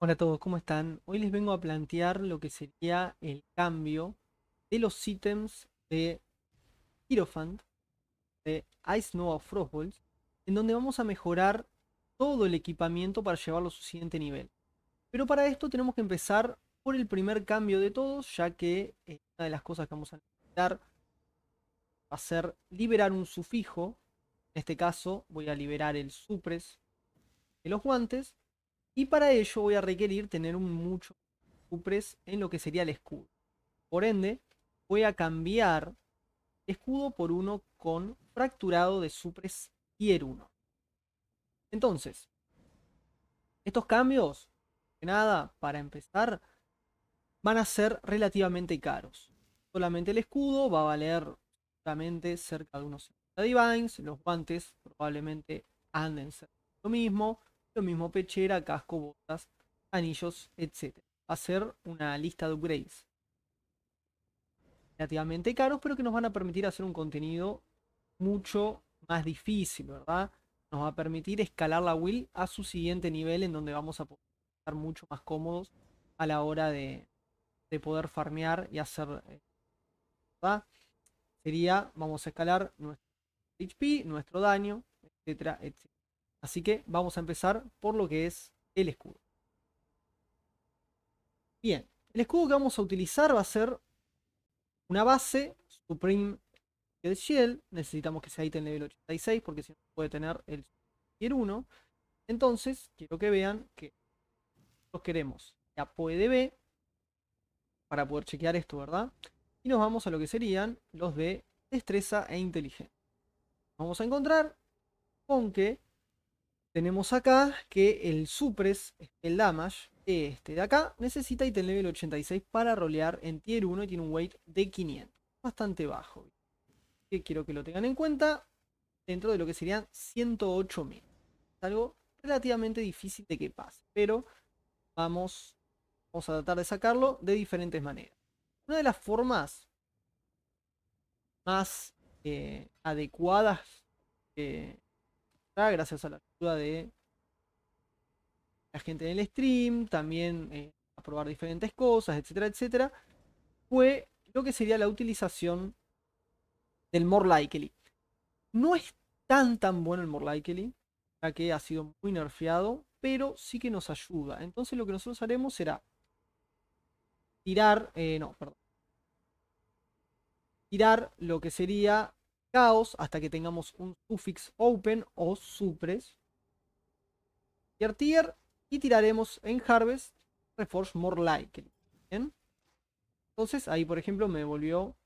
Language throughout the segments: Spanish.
Hola a todos, ¿cómo están? Hoy les vengo a plantear lo que sería el cambio de los ítems de Hierophant, de Ice Nova Frostbolt, en donde vamos a mejorar todo el equipamiento para llevarlo a su siguiente nivel. Pero para esto tenemos que empezar por el primer cambio de todos, ya que eh, una de las cosas que vamos a necesitar va a ser liberar un sufijo. En este caso voy a liberar el supres de los guantes y para ello voy a requerir tener un mucho Supres en lo que sería el escudo. Por ende, voy a cambiar escudo por uno con fracturado de supres tier uno. Entonces, estos cambios, que nada, para empezar, van a ser relativamente caros. Solamente el escudo va a valer solamente cerca de unos 50 divines, los guantes probablemente anden cerca lo mismo, mismo pechera, casco, botas, anillos, etc. Hacer una lista de upgrades. Relativamente caros, pero que nos van a permitir hacer un contenido mucho más difícil, ¿verdad? Nos va a permitir escalar la will a su siguiente nivel en donde vamos a poder estar mucho más cómodos a la hora de, de poder farmear y hacer... Eh, ¿verdad? Sería, vamos a escalar nuestro HP, nuestro daño, etcétera, etcétera. Así que vamos a empezar por lo que es el escudo. Bien, el escudo que vamos a utilizar va a ser una base Supreme Shell. Shield. Necesitamos que sea ítem nivel 86 porque si no puede tener el tier 1. Entonces, quiero que vean que nosotros queremos la POEDB para poder chequear esto, ¿verdad? Y nos vamos a lo que serían los de destreza e inteligencia. Vamos a encontrar con que tenemos acá que el Supres, el damage, este de acá, necesita item level 86 para rolear en tier 1 y tiene un weight de 500. Bastante bajo. Que quiero que lo tengan en cuenta dentro de lo que serían 108.000. Es algo relativamente difícil de que pase, pero vamos, vamos a tratar de sacarlo de diferentes maneras. Una de las formas más eh, adecuadas eh, gracias a la de la gente en el stream, también eh, a probar diferentes cosas, etcétera, etcétera, fue lo que sería la utilización del More Likely. No es tan tan bueno el More Likely, ya que ha sido muy nerfeado, pero sí que nos ayuda. Entonces lo que nosotros haremos será tirar, eh, no, perdón, tirar lo que sería caos hasta que tengamos un sufix open o supres tier tier y tiraremos en harvest Reforge more likely. Entonces ahí por ejemplo me volvió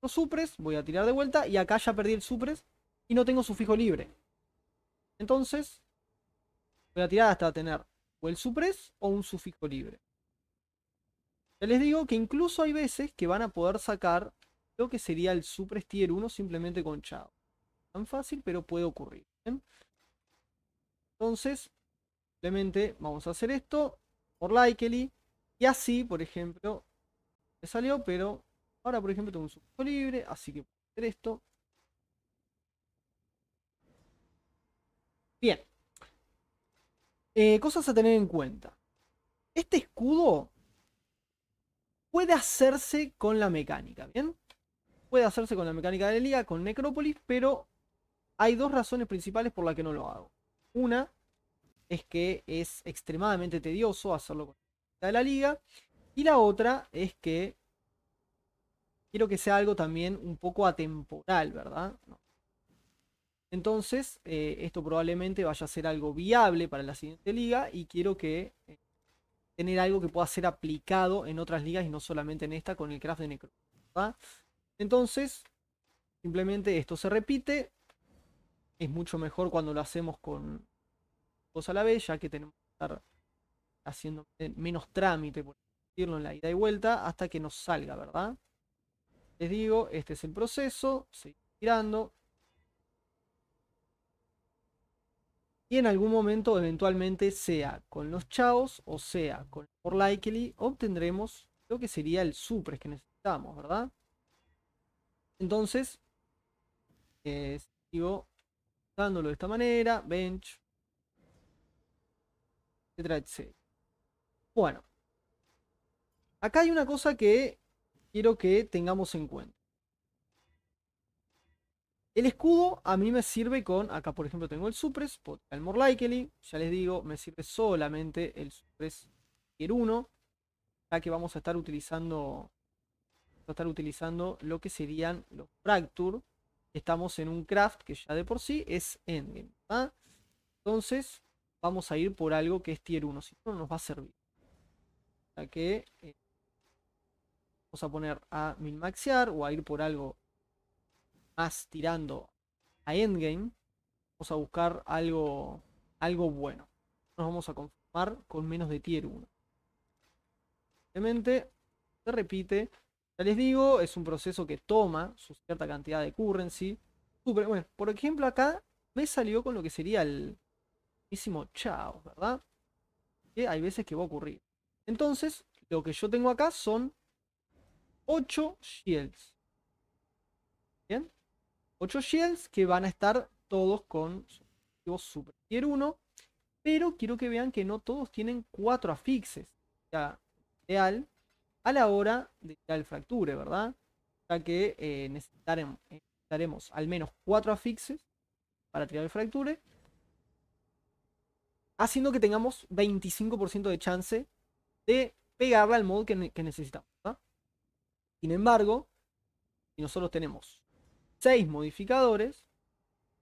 los supres, voy a tirar de vuelta y acá ya perdí el supres y no tengo sufijo libre. Entonces voy a tirar hasta tener o el supres o un sufijo libre. Ya les digo que incluso hay veces que van a poder sacar lo que sería el supres tier 1 simplemente con chao. Tan fácil pero puede ocurrir. Entonces Simplemente vamos a hacer esto por likely. Y así, por ejemplo, me salió, pero ahora, por ejemplo, tengo un susto libre, así que puedo hacer esto. Bien. Eh, cosas a tener en cuenta. Este escudo puede hacerse con la mecánica, ¿bien? Puede hacerse con la mecánica de la liga, con Necrópolis, pero hay dos razones principales por las que no lo hago. Una es que es extremadamente tedioso hacerlo con la de la liga. Y la otra es que quiero que sea algo también un poco atemporal, ¿verdad? Entonces, eh, esto probablemente vaya a ser algo viable para la siguiente liga y quiero que eh, tener algo que pueda ser aplicado en otras ligas y no solamente en esta con el craft de Necro. Entonces, simplemente esto se repite. Es mucho mejor cuando lo hacemos con cosa a la vez, ya que tenemos que estar haciendo eh, menos trámite, por decirlo, en la ida y vuelta, hasta que nos salga, ¿verdad? Les digo, este es el proceso, seguir girando. Y en algún momento, eventualmente, sea con los chavos, o sea con por likely, obtendremos lo que sería el supres que necesitamos, ¿verdad? Entonces, eh, sigo dándolo de esta manera, bench, etcétera, etcétera. Bueno, acá hay una cosa que quiero que tengamos en cuenta. El escudo a mí me sirve con, acá por ejemplo tengo el Supres, el More Likely, ya les digo, me sirve solamente el Supres 1, ya que vamos a estar utilizando vamos a estar utilizando lo que serían los Fracture, estamos en un craft que ya de por sí es Endgame, ¿ah? Entonces, vamos a ir por algo que es tier 1, si no, nos va a servir. O sea que eh, vamos a poner a maxiar o a ir por algo más tirando a endgame. Vamos a buscar algo, algo bueno. Nos vamos a conformar con menos de tier 1. Simplemente. se repite. Ya les digo, es un proceso que toma su cierta cantidad de currency. bueno, por ejemplo, acá me salió con lo que sería el, muchísimo chao, ¿verdad? Que hay veces que va a ocurrir. Entonces, lo que yo tengo acá son 8 shields. 8 shields que van a estar todos con super tier 1. Pero quiero que vean que no todos tienen 4 afixes. Ya, ideal a la hora de tirar el fracture, ¿verdad? Ya que eh, necesitaremos, necesitaremos al menos 4 afixes para tirar el fracture haciendo que tengamos 25% de chance de pegarla al modo que, necesitamos. Sin embargo, si nosotros tenemos 6 modificadores,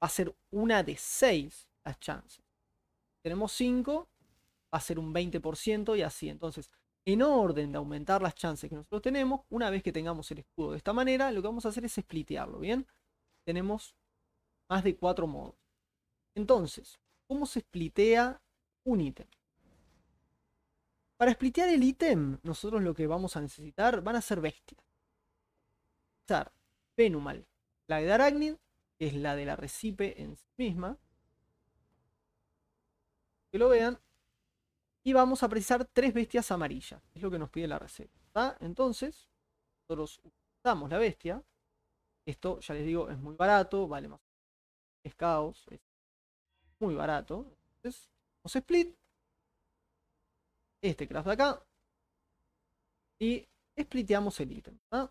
va a ser una de 6 las chances. Si Tenemos 5, va a ser un 20% y así. Entonces, en orden de aumentar las chances que nosotros tenemos, una vez que tengamos el escudo de esta manera, lo que vamos a hacer es splitearlo, ¿bien? Tenemos más de 4 modos. Entonces, cómo se splitea un ítem. Para splitear el ítem, nosotros lo que vamos a necesitar van a ser bestias. Usar Penumal, la de Arachnid, que es la de la recipe en sí misma. Que lo vean. Y vamos a precisar tres bestias amarillas. Es lo que nos pide la receta. Entonces, nosotros usamos la bestia. Esto, ya les digo, es muy barato. Vale más caos muy barato. Entonces, vamos a split. Este craft de acá. Y spliteamos el ítem. ¿ah?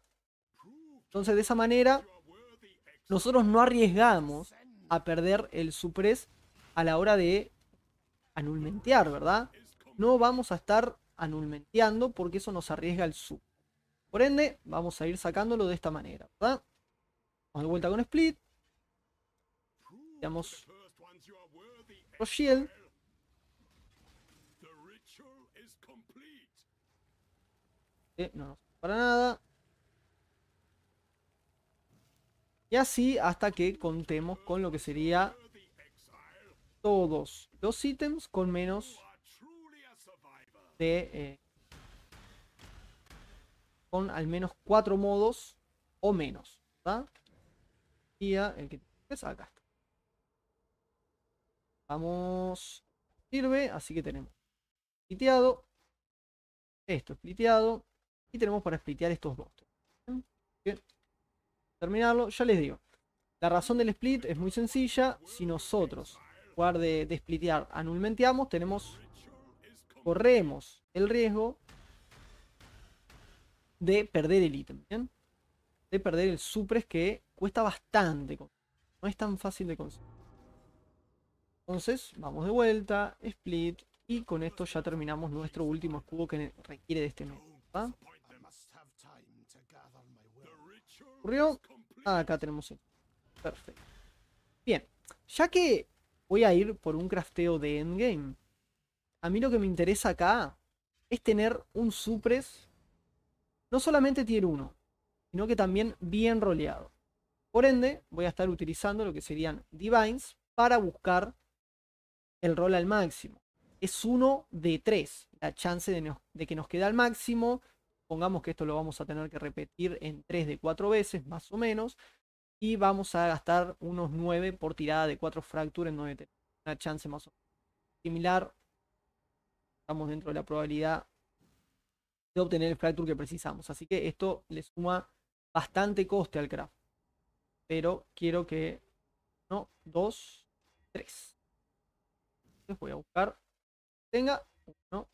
Entonces, de esa manera, nosotros no arriesgamos a perder el supres a la hora de anulmentear, ¿verdad? No vamos a estar anulmenteando porque eso nos arriesga el sub. Por ende, vamos a ir sacándolo de esta manera, ¿verdad? Vamos de vuelta con split. Damos of e eh, no, para nada. Y así hasta que contemos con lo que sería todos los ítems con menos de... Eh, con al menos cuatro modos o menos. Y el que es acá. Vamos. Sirve, así que tenemos spliteado. Esto spliteado. Y tenemos para splitear estos dos Terminarlo, ya les digo. La razón del split es muy sencilla. Si nosotros, en de, de splitear, anulmenteamos, tenemos. Corremos el riesgo de perder el ítem. De perder el supres que cuesta bastante. No es tan fácil de conseguir. Entonces, vamos de vuelta, split, y con esto ya terminamos nuestro último escudo que requiere de este nuevo. ¿Ocurrió? Ah, acá tenemos el... Perfecto. Bien, ya que voy a ir por un crafteo de endgame, a mí lo que me interesa acá es tener un supres, no solamente tier 1, sino que también bien roleado. Por ende, voy a estar utilizando lo que serían divines para buscar el rol al máximo. Es uno de tres la chance de, que nos quede al máximo. Pongamos que esto lo vamos a tener que repetir en 3 de 4 veces, más o menos. Y vamos a gastar unos 9 por tirada de 4 fracturas en donde una chance más o menos similar. Estamos dentro de la probabilidad de obtener el fracture que precisamos. Así que esto le suma bastante coste al craft. Pero quiero que... No, 2, 3 voy a buscar tenga 1,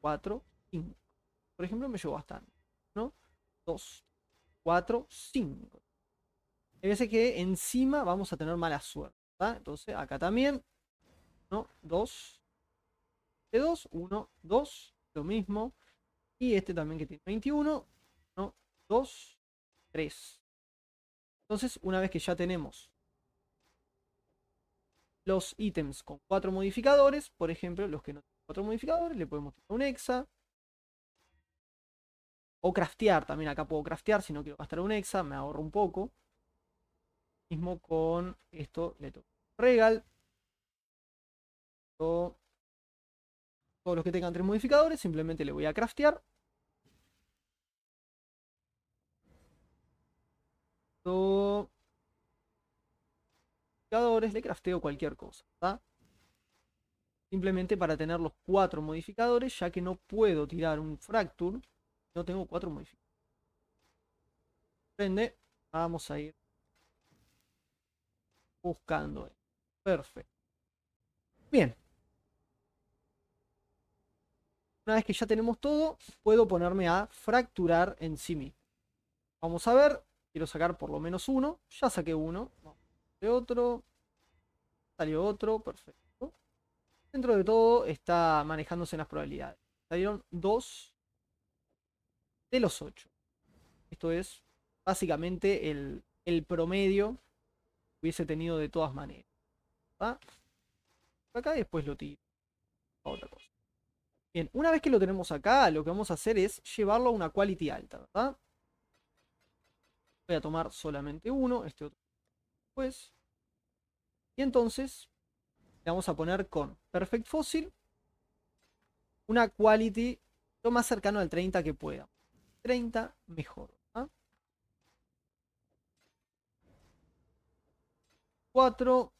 4, 5. Por ejemplo, me llevo bastante. 1, 2, 4, 5. Hay veces que encima vamos a tener mala suerte. Entonces acá también. 1, 2. Este 2, 1, 2. Lo mismo. Y este también que tiene 21. 1, 2, 3. Entonces, una vez que ya tenemos los ítems con cuatro modificadores, por ejemplo, los que no tienen cuatro modificadores, le podemos dar un hexa. O craftear, también acá puedo craftear si no quiero gastar un hexa, me ahorro un poco. Mismo con esto, le toco regal. Todos los que tengan tres modificadores, simplemente le voy a craftear. Todo le crafteo cualquier cosa, Simplemente para tener los cuatro modificadores, ya que no puedo tirar un fracture, no tengo cuatro modificadores. Prende, vamos a ir buscando. Perfecto. Bien. Una vez que ya tenemos todo, puedo ponerme a fracturar en sí mismo. Vamos a ver, quiero sacar por lo menos uno, ya saqué uno, otro. Salió otro, perfecto. Dentro de todo está manejándose en las probabilidades. Salieron dos de los ocho Esto es básicamente el, el promedio que hubiese tenido de todas maneras. Acá después lo tiro a otra cosa. Bien, una vez que lo tenemos acá, lo que vamos a hacer es llevarlo a una quality alta, ¿verdad? Voy a tomar solamente uno, este otro pues. Y entonces le vamos a poner con Perfect Fossil una quality lo más cercano al 30 que pueda. 30 mejor. 4. ¿ah?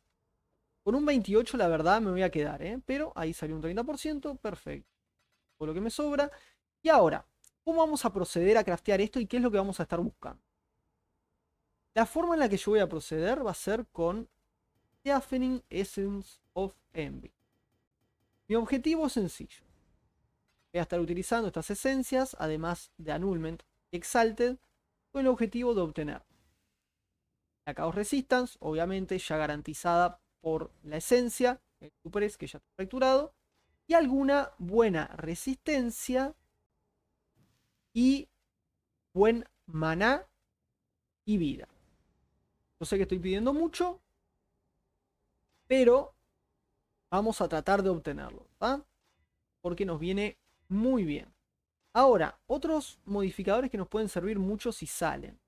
Con un 28 la verdad me voy a quedar, ¿eh? pero ahí salió un 30%, perfecto. Por lo que me sobra. Y ahora, ¿cómo vamos a proceder a craftear esto y qué es lo que vamos a estar buscando? La forma en la que yo voy a proceder va a ser con Deafening Essence of Envy. Mi objetivo es sencillo. Voy a estar utilizando estas esencias, además de Annulment y Exalted, con el objetivo de obtener la Chaos Resistance, obviamente ya garantizada por la esencia, el Supres que ya está fracturado, y alguna buena resistencia y buen maná y vida. Yo sé que estoy pidiendo mucho, pero vamos a tratar de obtenerlo, Porque nos viene muy bien. Ahora, otros modificadores que nos pueden servir mucho si salen.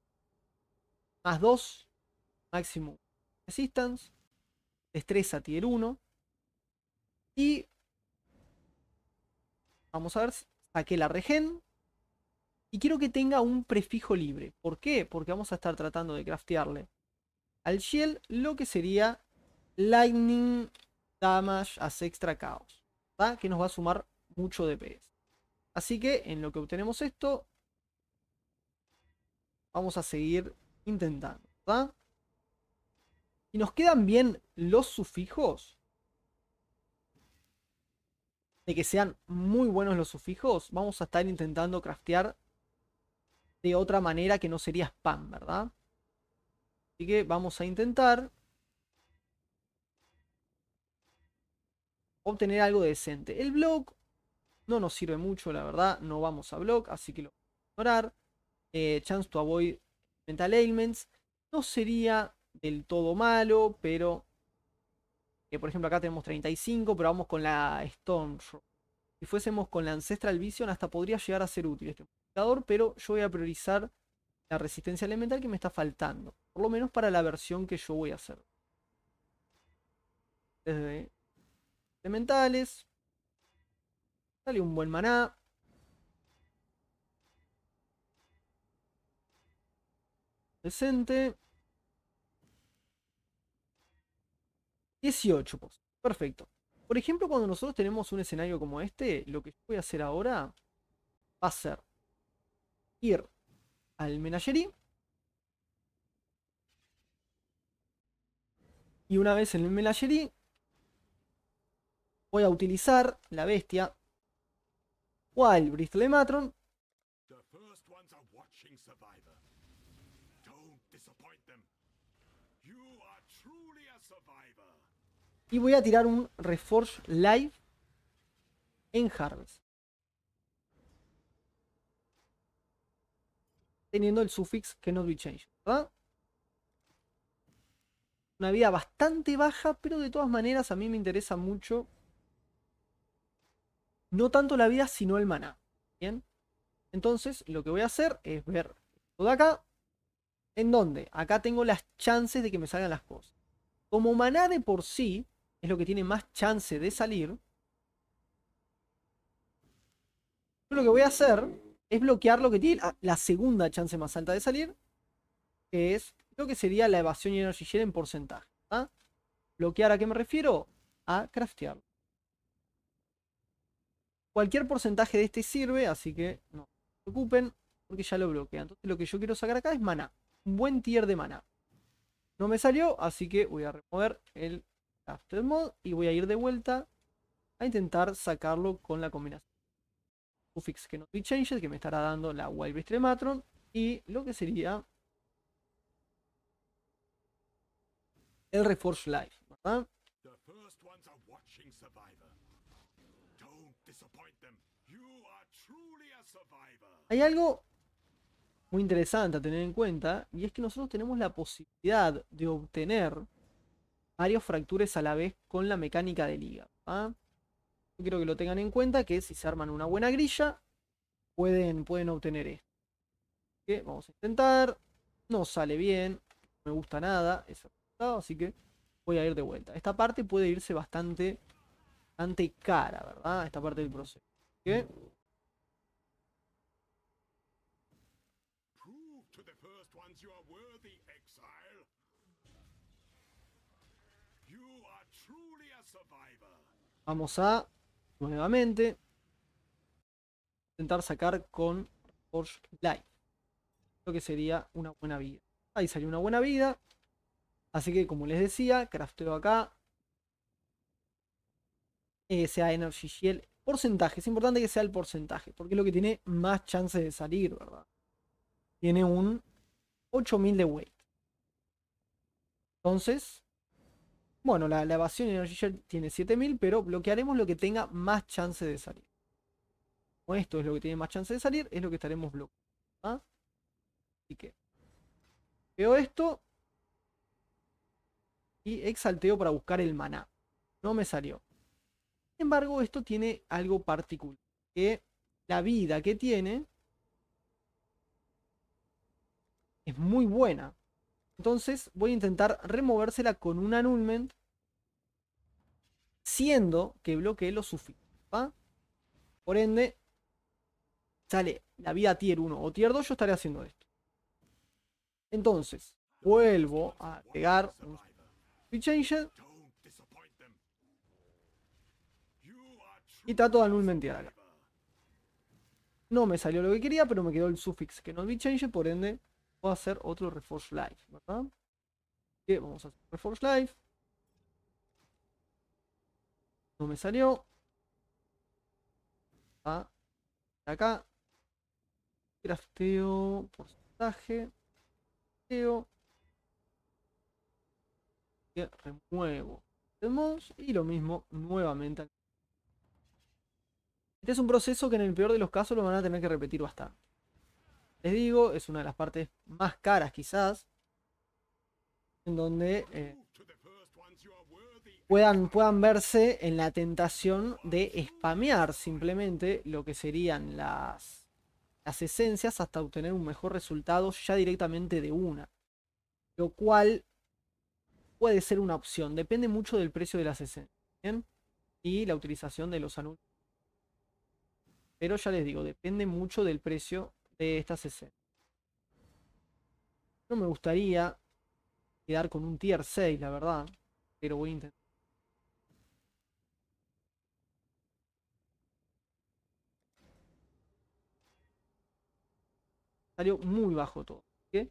Más 2, máximo resistance, destreza tier 1. Y vamos a ver, saqué la regen. Y quiero que tenga un prefijo libre. ¿Por qué? Porque vamos a estar tratando de craftearle al Shield lo que sería Lightning Damage a Extra Chaos, ¿va? que nos va a sumar mucho DPS. Así que en lo que obtenemos esto, vamos a seguir intentando. ¿va? Y nos quedan bien los sufijos. De que sean muy buenos los sufijos, vamos a estar intentando craftear de otra manera que no sería spam, ¿verdad? Así que vamos a intentar obtener algo decente. El block no nos sirve mucho, la verdad. No vamos a block, así que lo vamos a ignorar. Eh, chance to avoid mental ailments. No sería del todo malo, pero... Eh, por ejemplo, acá tenemos 35, pero vamos con la stone. Si fuésemos con la Ancestral Vision, hasta podría llegar a ser útil este modificador, pero yo voy a priorizar la resistencia elemental que me está faltando. Por lo menos para la versión que yo voy a hacer. Desde elementales. Sale un buen maná. Decente. 18 pues. Perfecto. Por ejemplo, cuando nosotros tenemos un escenario como este, lo que yo voy a hacer ahora va a ser ir al menagerie Y una vez en el Menagerie, voy a utilizar la bestia Wild Bristle Matron. Y voy a tirar un Reforge Live en Harvest. Teniendo el sufix que no be changed, ¿verdad? Una vida bastante baja, pero de todas maneras a mí me interesa mucho. No tanto la vida, sino el maná. ¿Bien? Entonces, lo que voy a hacer es ver todo acá. ¿En dónde? Acá tengo las chances de que me salgan las cosas. Como maná de por sí es lo que tiene más chance de salir. lo que voy a hacer es bloquear lo que tiene la segunda chance más alta de salir, que es lo que sería la evasión y el en porcentaje. ¿Bloquear ¿ah? a qué me refiero? A craftearlo. Cualquier porcentaje de este sirve, así que no se preocupen porque ya lo bloquea. Entonces lo que yo quiero sacar acá es maná. Un buen tier de mana. No me salió, así que voy a remover el crafted mod y voy a ir de vuelta a intentar sacarlo con la combinación. Ufix que no changes, que me estará dando la Wild Beast Matron. Y lo que sería el Reforge Life, ¿verdad? Hay algo muy interesante a tener en cuenta y es que nosotros tenemos la posibilidad de obtener varios fracturas a la vez con la mecánica de liga. ¿verdad? ¿ah? Yo quiero que lo tengan en cuenta que si se arman una buena grilla pueden, pueden obtener esto. Vamos a intentar. No sale bien. No me gusta nada. Esa así que voy a ir de vuelta. Esta parte puede irse bastante, bastante cara, ¿verdad? Esta parte del proceso. Vamos a, nuevamente, intentar sacar con Forge Light Lo que sería una buena vida. Ahí salió una buena vida. Así que como les decía, crafteo acá. Eh, sea Energy Shell. Porcentaje, es importante que sea el porcentaje, porque es lo que tiene más chance de salir, ¿verdad? Tiene un 8000 de weight. Entonces, bueno, la, evasión Energy Shell tiene 7000, pero bloquearemos lo que tenga más chance de salir. esto es lo que tiene más chance de salir, es lo que estaremos bloqueando. ¿Verdad? ¿ah? Así que veo esto y exalteo para buscar el maná. No me salió. Sin embargo, esto tiene algo particular, que la vida que tiene es muy buena. Entonces voy a intentar removérsela con un annulment, siendo que bloqueé lo suficiente. Por ende, sale la vida tier 1 o tier 2, yo estaré haciendo esto. Entonces, vuelvo a pegar y trato de acá. No me salió lo que quería, pero me quedó el sufix que no me change, por ende puedo hacer otro reforce Life, Que vamos a hacer Life. No me salió. Ah, acá. Crafteo, porcentaje. Crafteo remuevo el y lo mismo nuevamente. Este es un proceso que en el peor de los casos lo van a tener que repetir bastante. Les digo, es una de las partes más caras quizás, en donde eh, puedan, puedan verse en la tentación de spamear simplemente lo que serían las, las esencias hasta obtener un mejor resultado ya directamente de una. Lo cual puede ser una opción. Depende mucho del precio de las escenas. Y la utilización de los anuncios. Pero ya les digo, depende mucho del precio de estas escenas. No me gustaría quedar con un tier 6, la verdad. Pero voy a intentar. Salió muy bajo todo. De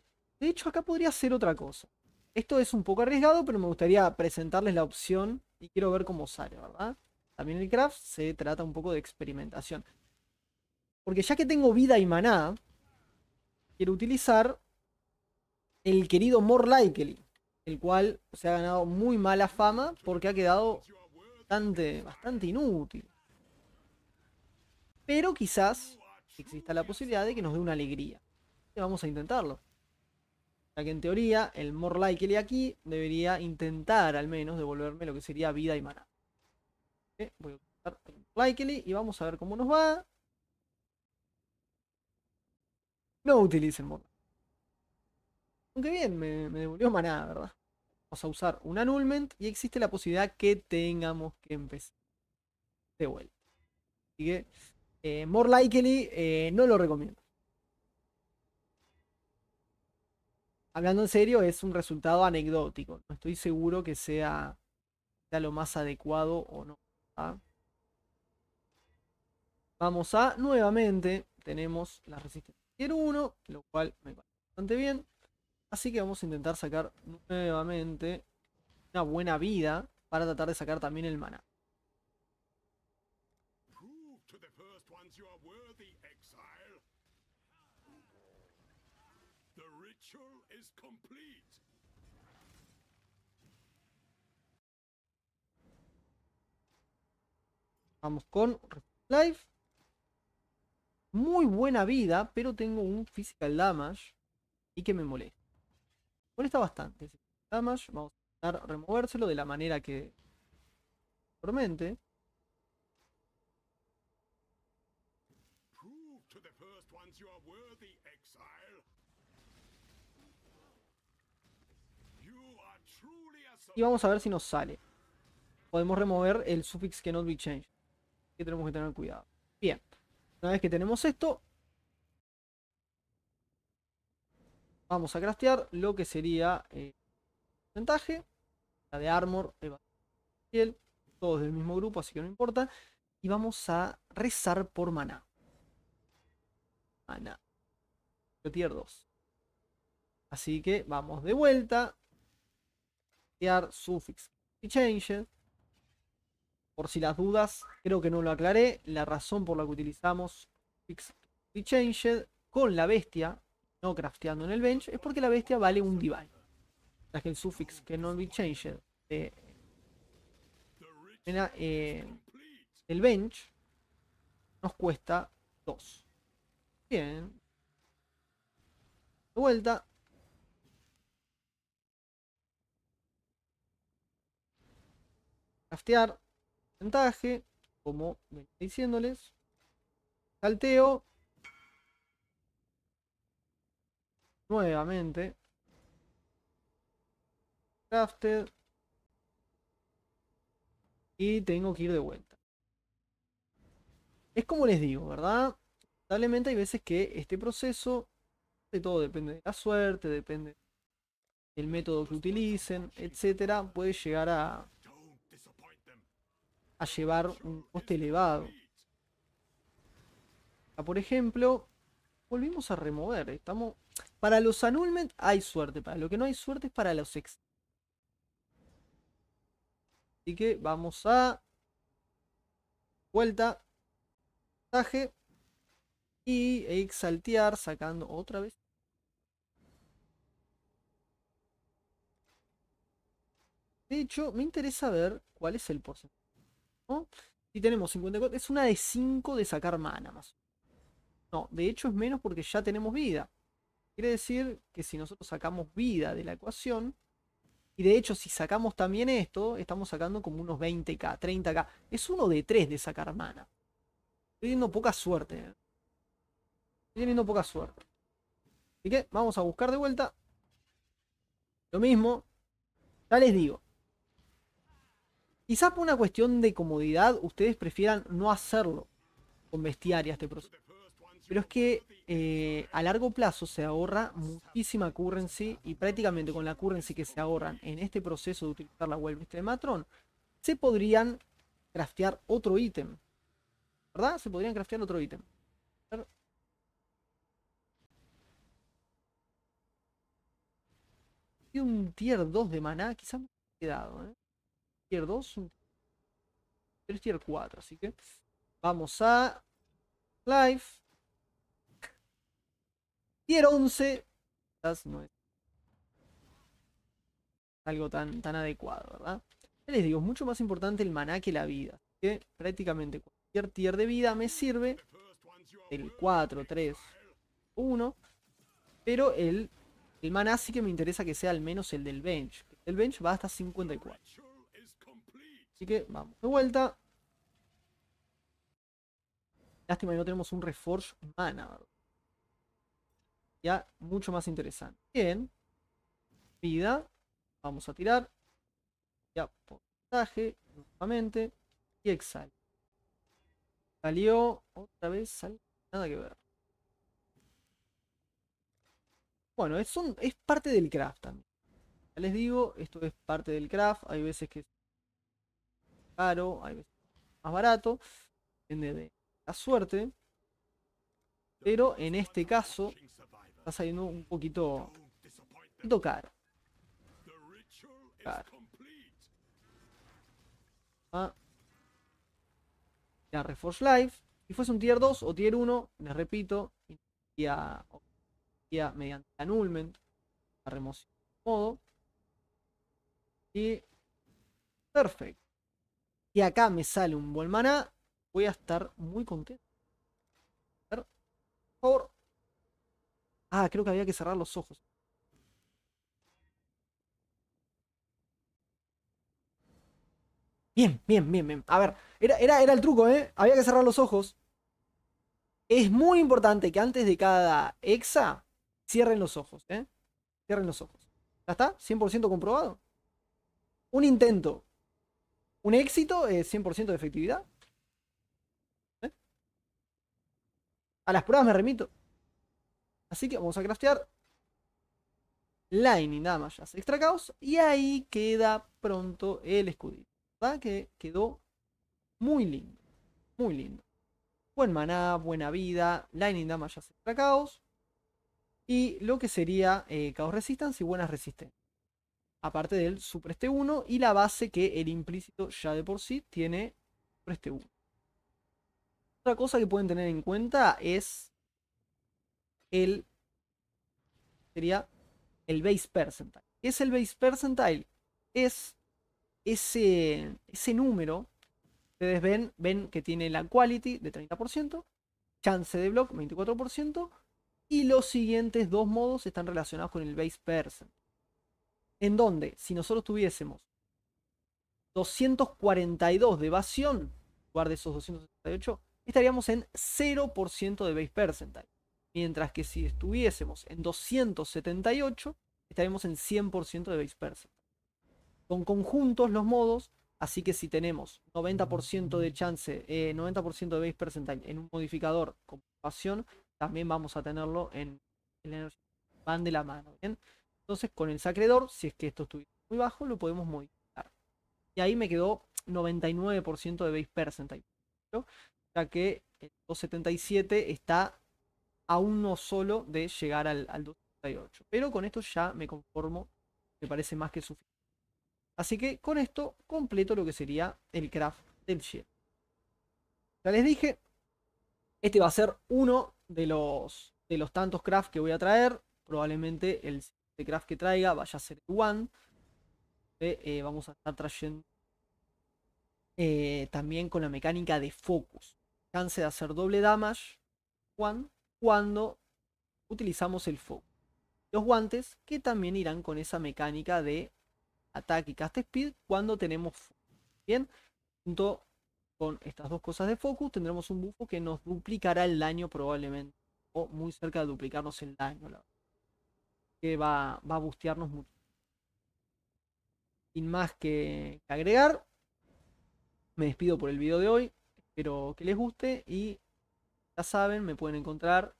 hecho, acá podría ser otra cosa. Esto es un poco arriesgado, pero me gustaría presentarles la opción y quiero ver cómo sale, ¿verdad? También el craft se trata un poco de experimentación. Porque ya que tengo vida y maná, quiero utilizar el querido More Likely, el cual se ha ganado muy mala fama porque ha quedado bastante, bastante inútil. Pero quizás exista la posibilidad de que nos dé una alegría. vamos a intentarlo ya que en teoría el more likely aquí debería intentar al menos devolverme lo que sería vida y manada. Voy a usar el likely y vamos a ver cómo nos va. No utilice el more. Aunque bien, me, devolvió manada, ¿verdad? Vamos a usar un annulment y existe la posibilidad que tengamos que empezar de vuelta. Así que, eh, more likely, eh, no lo recomiendo. hablando en serio, es un resultado anecdótico. No estoy seguro que sea, lo más adecuado o no. ¿ah? Vamos a, nuevamente, tenemos la resistencia tier 1, lo cual me parece bastante bien. Así que vamos a intentar sacar nuevamente una buena vida para tratar de sacar también el maná. Vamos con Life. Muy buena vida, pero tengo un physical damage y que me molesta. Molesta bastante. Damage, vamos a intentar removérselo de la manera que promete. Y vamos a ver si nos sale. Podemos remover el Sufix cannot be changed que tenemos que tener cuidado. Bien, una vez que tenemos esto, vamos a craftear lo que sería el eh, porcentaje, la de armor, piel, todos del mismo grupo, así que no importa. Y vamos a rezar por maná. Maná. Tier 2. Así que vamos de vuelta. Crear sufix y change. Por si las dudas, creo que no lo aclaré, la razón por la que utilizamos Fix Changed con la bestia, no crafteando en el bench, es porque la bestia vale un divine. Mientras que el sufix que no be changed eh, eh, el bench nos cuesta 2. Bien. De vuelta. Craftear montaje como venía diciéndoles. Salteo. Nuevamente. Crafted. Y tengo que ir de vuelta. Es como les digo, ¿verdad? Lamentablemente hay veces que este proceso, de todo depende de la suerte, depende del método que utilicen, etcétera, puede llegar a llevar un coste elevado. Ah, por ejemplo, volvimos a remover. Estamos... Para los annulment hay suerte. Para lo que no hay suerte es para los ex. Así que vamos a... Vuelta. Y exaltear sacando otra vez. De hecho, me interesa ver cuál es el post si tenemos 54, es una de 5 de sacar mana más. No, de hecho es menos porque ya tenemos vida. Quiere decir que si nosotros sacamos vida de la ecuación, y de hecho si sacamos también esto, estamos sacando como unos 20k, 30k. Es uno de 3 de sacar mana. Estoy teniendo poca suerte. ¿eh? Estoy teniendo poca suerte. Así que vamos a buscar de vuelta. Lo mismo. Ya les digo, Quizás por una cuestión de comodidad ustedes prefieran no hacerlo con bestiaria este proceso. Pero es que eh, a largo plazo se ahorra muchísima currency y prácticamente con la currency que se ahorran en este proceso de utilizar la web de Matron, se podrían craftear otro ítem. ¿Verdad? Se podrían craftear otro ítem. Y un tier 2 de maná, quizás me quedado, ¿eh? tier 2. 3 tier 4, así que vamos a live. Tier 11. algo tan, tan adecuado, ¿verdad? les digo, es mucho más importante el maná que la vida. que prácticamente cualquier tier de vida me sirve. El 4, 3, 1. Pero el, el maná sí que me interesa que sea al menos el del bench. El bench va hasta 54. Así que vamos de vuelta. Lástima que no tenemos un Reforge Mana, Ya mucho más interesante. Bien. Vida. Vamos a tirar. Ya Portaje. Nuevamente. Y exhale. Salió. Otra vez salió. Nada que ver. Bueno, es, es parte del craft también. Ya les digo, esto es parte del craft. Hay veces que caro, más barato, depende de la suerte. Pero en este caso está saliendo un poquito, caro. a La ah. Reforge Life. Si fuese un tier 2 o tier 1, les repito, iría, mediante anulment la remoción de modo. Y perfecto y acá me sale un bolmana voy a estar muy contento. A ver, por favor. Ah, creo que había que cerrar los ojos. Bien, bien, bien, bien. A ver, era, era, era el truco, ¿eh? Había que cerrar los ojos. Es muy importante que antes de cada exa cierren los ojos, ¿eh? Cierren los ojos. ¿Ya está? 100% comprobado. Un intento un éxito es eh, 100% de efectividad. ¿Eh? A las pruebas me remito. Así que vamos a craftear Lightning Damage extra caos. Y ahí queda pronto el escudito. ¿Verdad? Que quedó muy lindo. Muy lindo. Buen maná, buena vida. Lightning Damage extra caos. Y lo que sería eh, Caos Resistance y buenas resistencias aparte del supreste 1 y la base que el implícito ya de por sí tiene supreste 1. Otra cosa que pueden tener en cuenta es el sería el base percentile. ¿Qué es el base percentile? Es ese, ese número. Ustedes ven, ven que tiene la quality de 30%, chance de block 24% y los siguientes dos modos están relacionados con el base percentile en donde si nosotros tuviésemos 242 de evasión, en lugar de esos 278, estaríamos en 0% de base percentile. Mientras que si estuviésemos en 278, estaríamos en 100% de base percentile. Son conjuntos los modos, así que si tenemos 90% de chance, 90% eh, de base percentile en un modificador con evasión, también vamos a tenerlo en, el Van de la mano, ¿bien? Entonces con el sacredor, si es que esto estuviera muy bajo, lo podemos modificar. Y ahí me quedó 99% de base percentage. Ya que el 277 está a uno solo de llegar al, al 278. Pero con esto ya me conformo, me parece más que suficiente. Así que con esto completo lo que sería el craft del shield. Ya les dije, este va a ser uno de los, de los tantos crafts que voy a traer. Probablemente el de craft que traiga vaya a ser el one. Eh, vamos a estar trayendo eh, también con la mecánica de focus. Chance de hacer doble damage one cuando utilizamos el focus. Los guantes que también irán con esa mecánica de ataque y cast speed cuando tenemos focus. Bien, junto con estas dos cosas de focus tendremos un bufo que nos duplicará el daño probablemente. O muy cerca de duplicarnos el daño. La que va, a bustearnos mucho. Sin más que, agregar, me despido por el video de hoy. Espero que les guste y ya saben, me pueden encontrar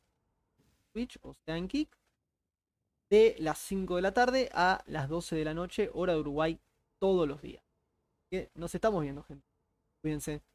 en Twitch, o sea Kick, de las 5 de la tarde a las 12 de la noche, hora de Uruguay, todos los días. Nos estamos viendo, gente. Cuídense.